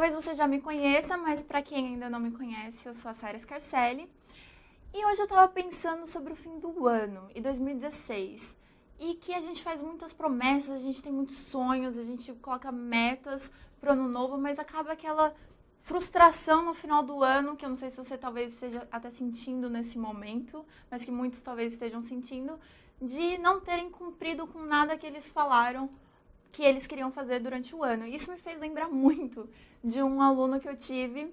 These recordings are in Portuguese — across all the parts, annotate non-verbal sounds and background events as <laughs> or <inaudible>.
Talvez você já me conheça, mas para quem ainda não me conhece, eu sou a Sara Scarcelli. E hoje eu estava pensando sobre o fim do ano e 2016. E que a gente faz muitas promessas, a gente tem muitos sonhos, a gente coloca metas pro ano novo, mas acaba aquela frustração no final do ano, que eu não sei se você talvez esteja até sentindo nesse momento, mas que muitos talvez estejam sentindo, de não terem cumprido com nada que eles falaram que eles queriam fazer durante o ano. isso me fez lembrar <laughs> muito de um aluno que eu tive.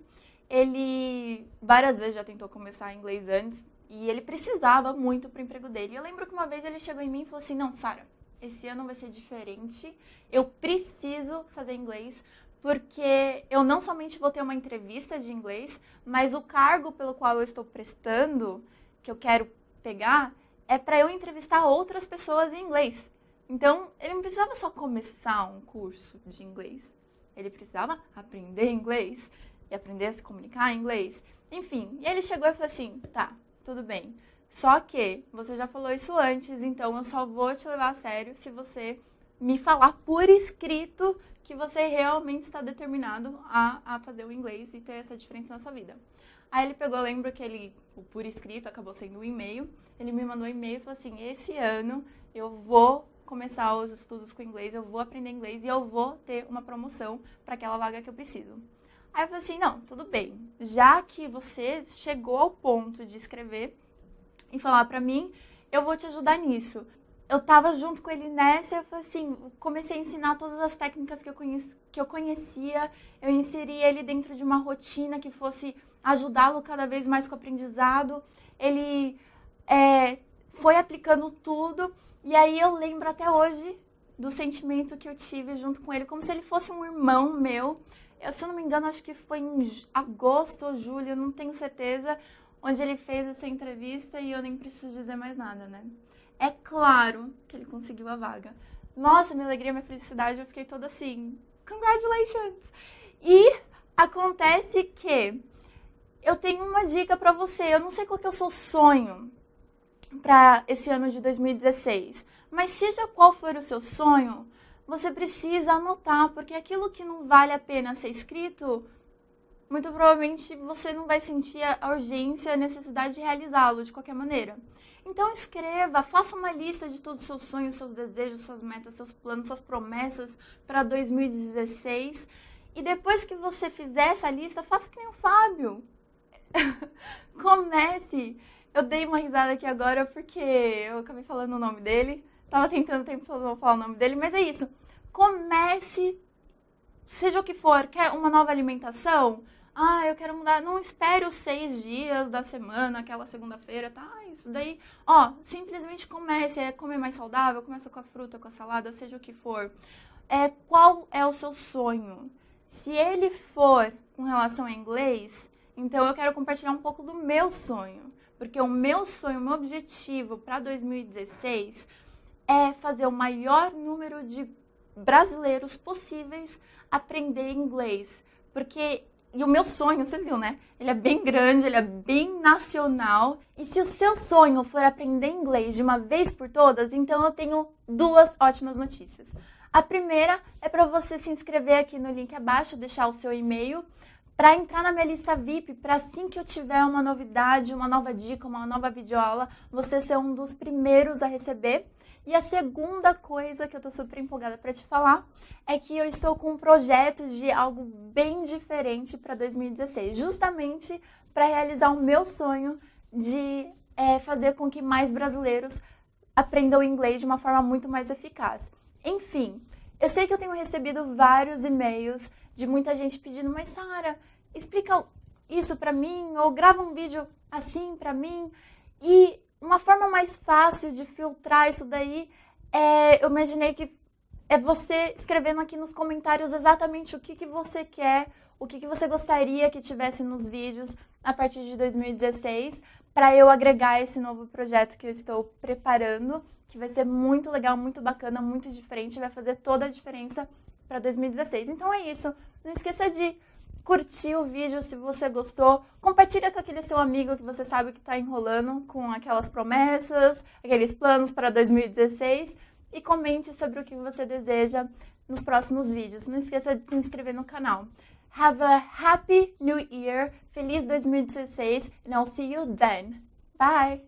Ele várias vezes já tentou começar inglês antes e ele precisava muito para o emprego dele. E eu lembro que uma vez ele chegou em mim e falou assim: Não, Sara, esse ano vai ser diferente. Eu preciso fazer inglês porque eu não somente vou ter uma entrevista de inglês, mas o cargo pelo qual eu estou prestando, que eu quero pegar, é para eu entrevistar outras pessoas em inglês. Então, ele não precisava só começar um curso de inglês. Ele precisava aprender inglês e aprender a se comunicar em inglês. Enfim, e ele chegou e falou assim: tá, tudo bem. Só que você já falou isso antes, então eu só vou te levar a sério se você me falar por escrito que você realmente está determinado a, a fazer o inglês e ter essa diferença na sua vida. Aí ele pegou, lembro que ele, o por escrito acabou sendo um e-mail, ele me mandou um e-mail e falou assim: esse ano eu vou começar os estudos com inglês, eu vou aprender inglês e eu vou ter uma promoção para aquela vaga que eu preciso. Aí eu falei assim, não, tudo bem. Já que você chegou ao ponto de escrever e falar para mim, eu vou te ajudar nisso. Eu tava junto com ele nessa, eu falei assim, comecei a ensinar todas as técnicas que eu, conheci, que eu conhecia, eu inseri ele dentro de uma rotina que fosse ajudá-lo cada vez mais com o aprendizado. Ele é, foi aplicando tudo. E aí eu lembro até hoje do sentimento que eu tive junto com ele, como se ele fosse um irmão meu. Eu, se eu não me engano, acho que foi em agosto ou julho, não tenho certeza, onde ele fez essa entrevista e eu nem preciso dizer mais nada, né? É claro que ele conseguiu a vaga. Nossa, minha alegria, minha felicidade, eu fiquei toda assim, congratulations! E acontece que eu tenho uma dica para você, eu não sei qual que é o seu sonho, para esse ano de 2016. Mas seja qual for o seu sonho, você precisa anotar, porque aquilo que não vale a pena ser escrito, muito provavelmente você não vai sentir a urgência, a necessidade de realizá-lo de qualquer maneira. Então escreva, faça uma lista de todos os seus sonhos, seus desejos, suas metas, seus planos, suas promessas para 2016. E depois que você fizer essa lista, faça que nem o Fábio. <laughs> Comece eu dei uma risada aqui agora porque eu acabei falando o nome dele. Tava tentando o tempo todo não falar o nome dele, mas é isso. Comece, seja o que for, quer uma nova alimentação? Ah, eu quero mudar. Não espere os seis dias da semana, aquela segunda-feira, tá? Isso daí. Ó, simplesmente comece. É comer mais saudável, começa com a fruta, com a salada, seja o que for. É, qual é o seu sonho? Se ele for com relação a inglês, então eu quero compartilhar um pouco do meu sonho. Porque o meu sonho, o meu objetivo para 2016 é fazer o maior número de brasileiros possíveis aprender inglês. Porque e o meu sonho, você viu, né? Ele é bem grande, ele é bem nacional. E se o seu sonho for aprender inglês de uma vez por todas, então eu tenho duas ótimas notícias. A primeira é para você se inscrever aqui no link abaixo, deixar o seu e-mail para entrar na minha lista VIP, para assim que eu tiver uma novidade, uma nova dica, uma nova videoaula, você ser um dos primeiros a receber. E a segunda coisa que eu estou super empolgada para te falar é que eu estou com um projeto de algo bem diferente para 2016, justamente para realizar o meu sonho de é, fazer com que mais brasileiros aprendam inglês de uma forma muito mais eficaz. Enfim, eu sei que eu tenho recebido vários e-mails de muita gente pedindo, mas Sara, explica isso para mim ou grava um vídeo assim para mim. E uma forma mais fácil de filtrar isso daí é, eu imaginei que é você escrevendo aqui nos comentários exatamente o que, que você quer, o que, que você gostaria que tivesse nos vídeos a partir de 2016, para eu agregar esse novo projeto que eu estou preparando, que vai ser muito legal, muito bacana, muito diferente, vai fazer toda a diferença para 2016. Então é isso, não esqueça de curtir o vídeo se você gostou, compartilha com aquele seu amigo que você sabe que está enrolando com aquelas promessas, aqueles planos para 2016 e comente sobre o que você deseja nos próximos vídeos. Não esqueça de se inscrever no canal. Have a happy new year, feliz 2016 and I'll see you then. Bye!